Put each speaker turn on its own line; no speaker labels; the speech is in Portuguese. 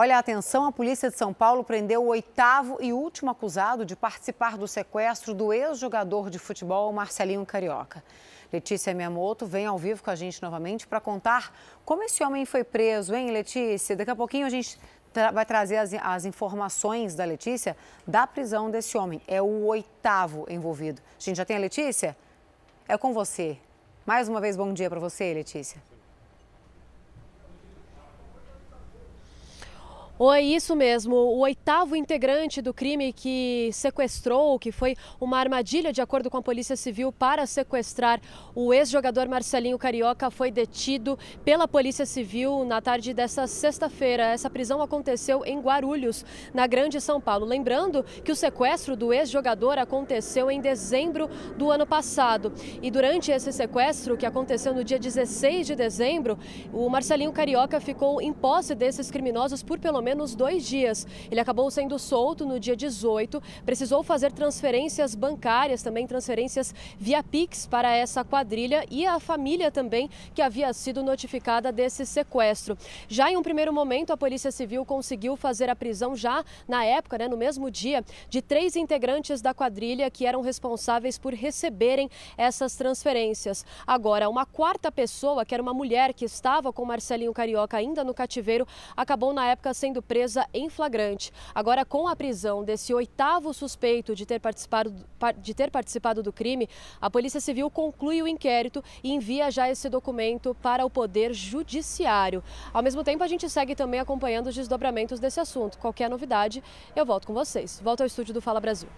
Olha, atenção, a polícia de São Paulo prendeu o oitavo e último acusado de participar do sequestro do ex-jogador de futebol Marcelinho Carioca. Letícia Miyamoto vem ao vivo com a gente novamente para contar como esse homem foi preso, hein, Letícia? Daqui a pouquinho a gente vai trazer as, as, informações da Letícia da prisão desse homem. É o oitavo envolvido. A gente já tem a Letícia? É com você. Mais uma vez, bom dia para você, Letícia.
Oi, é isso mesmo. O oitavo integrante do crime que sequestrou, que foi uma armadilha, de acordo com a Polícia Civil, para sequestrar o ex-jogador Marcelinho Carioca, foi detido pela Polícia Civil na tarde dessa sexta-feira. Essa prisão aconteceu em Guarulhos, na Grande São Paulo. Lembrando que o sequestro do ex-jogador aconteceu em dezembro do ano passado. E durante esse sequestro, que aconteceu no dia 16 de dezembro, o Marcelinho Carioca ficou em posse desses criminosos por pelo menos menos dois dias. Ele acabou sendo solto no dia 18, precisou fazer transferências bancárias, também transferências via Pix para essa quadrilha e a família também, que havia sido notificada desse sequestro. Já em um primeiro momento, a Polícia Civil conseguiu fazer a prisão, já na época, né, no mesmo dia, de três integrantes da quadrilha que eram responsáveis por receberem essas transferências. Agora, uma quarta pessoa, que era uma mulher que estava com Marcelinho Carioca ainda no cativeiro, acabou na época sendo sendo presa em flagrante. Agora, com a prisão desse oitavo suspeito de ter participado, de ter participado do crime, a Polícia Civil conclui o inquérito e envia já esse documento para o Poder Judiciário. Ao mesmo tempo, a gente segue também acompanhando os desdobramentos desse assunto. Qualquer novidade, eu volto com vocês. Volto ao estúdio do Fala Brasil.